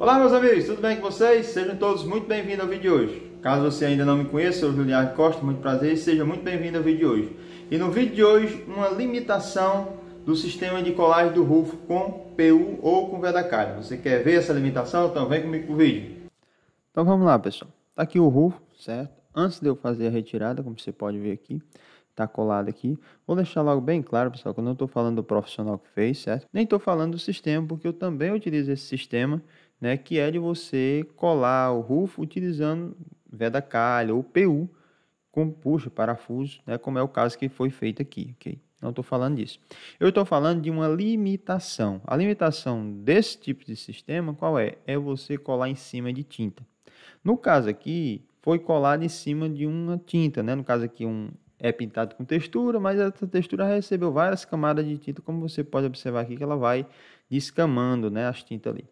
Olá meus amigos, tudo bem com vocês? Sejam todos muito bem-vindos ao vídeo de hoje. Caso você ainda não me conheça, eu sou o Juliano Costa, muito prazer e seja muito bem-vindo ao vídeo de hoje. E no vídeo de hoje, uma limitação do sistema de colagem do Rufo com PU ou com Vedacar. Você quer ver essa limitação? Então vem comigo pro vídeo. Então vamos lá pessoal, tá aqui o Rufo, certo? Antes de eu fazer a retirada, como você pode ver aqui, tá colado aqui. Vou deixar logo bem claro, pessoal, que eu não estou falando do profissional que fez, certo? Nem estou falando do sistema, porque eu também utilizo esse sistema né, que é de você colar o rufo utilizando veda calha ou PU com puxa, parafuso, né, como é o caso que foi feito aqui, ok? Não estou falando disso. Eu estou falando de uma limitação. A limitação desse tipo de sistema, qual é? É você colar em cima de tinta. No caso aqui, foi colado em cima de uma tinta, né? No caso aqui, um, é pintado com textura, mas essa textura recebeu várias camadas de tinta, como você pode observar aqui que ela vai descamando né, as tintas ali.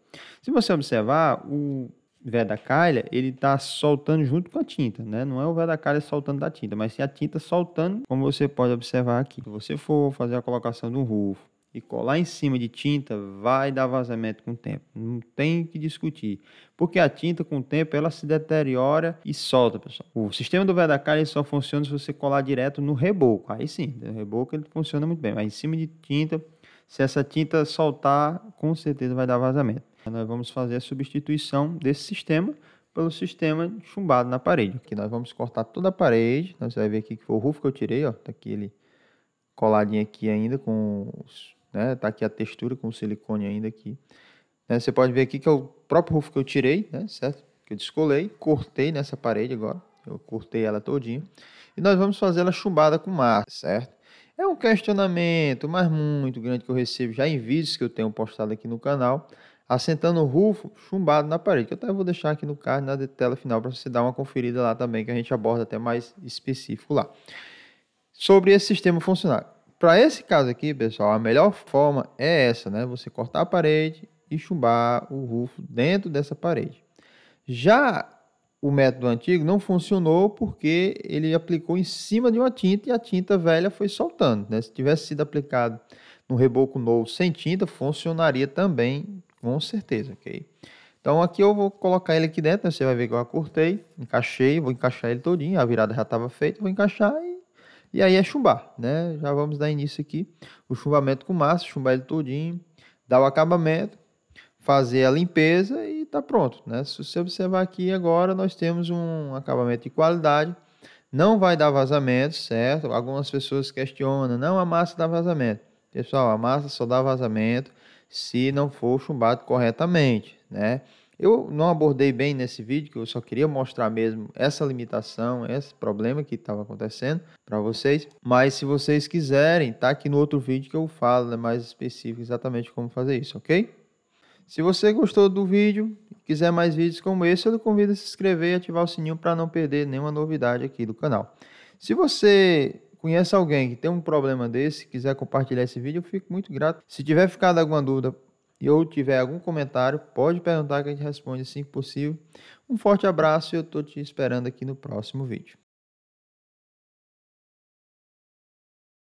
Se você observar, o veda calha, ele está soltando junto com a tinta, né? Não é o veda calha soltando da tinta, mas sim a tinta soltando, como você pode observar aqui. Se você for fazer a colocação do rufo, e colar em cima de tinta, vai dar vazamento com o tempo. Não tem que discutir. Porque a tinta, com o tempo, ela se deteriora e solta, pessoal. O sistema do Vedacar só funciona se você colar direto no reboco. Aí sim, no reboco ele funciona muito bem. Mas em cima de tinta, se essa tinta soltar, com certeza vai dar vazamento. Nós vamos fazer a substituição desse sistema pelo sistema chumbado na parede. Aqui nós vamos cortar toda a parede. Nós vai ver aqui que foi o rufo que eu tirei, ó. Tá aqui ele coladinho aqui ainda com os né? Tá aqui a textura com silicone ainda aqui. Né? Você pode ver aqui que é o próprio rufo que eu tirei, né? Certo? Que eu descolei, cortei nessa parede agora. Eu cortei ela todinha. E nós vamos fazer ela chumbada com mar, certo? É um questionamento, mas muito grande que eu recebo já em vídeos que eu tenho postado aqui no canal, assentando o rufo chumbado na parede. Que eu até vou deixar aqui no card, na tela final, para você dar uma conferida lá também, que a gente aborda até mais específico lá. Sobre esse sistema funcionar para esse caso aqui, pessoal, a melhor forma é essa, né? Você cortar a parede e chumbar o rufo dentro dessa parede. Já o método antigo não funcionou porque ele aplicou em cima de uma tinta e a tinta velha foi soltando. Né? Se tivesse sido aplicado no reboco novo sem tinta, funcionaria também, com certeza, ok? Então aqui eu vou colocar ele aqui dentro, né? você vai ver que eu cortei, encaixei, vou encaixar ele todinho, a virada já estava feita, vou encaixar e e aí é chumbar, né? Já vamos dar início aqui. O chumbamento com massa, chumbar ele todinho, dar o acabamento, fazer a limpeza e tá pronto, né? Se você observar aqui agora, nós temos um acabamento de qualidade. Não vai dar vazamento, certo? Algumas pessoas questionam, não, a massa dá vazamento. Pessoal, a massa só dá vazamento se não for chumbado corretamente, né? Eu não abordei bem nesse vídeo, que eu só queria mostrar mesmo essa limitação, esse problema que estava acontecendo para vocês. Mas se vocês quiserem, tá aqui no outro vídeo que eu falo né, mais específico exatamente como fazer isso, ok? Se você gostou do vídeo quiser mais vídeos como esse, eu lhe convido a se inscrever e ativar o sininho para não perder nenhuma novidade aqui do canal. Se você conhece alguém que tem um problema desse, quiser compartilhar esse vídeo, eu fico muito grato. Se tiver ficado alguma dúvida e ou tiver algum comentário, pode perguntar que a gente responde assim que possível. Um forte abraço e eu estou te esperando aqui no próximo vídeo.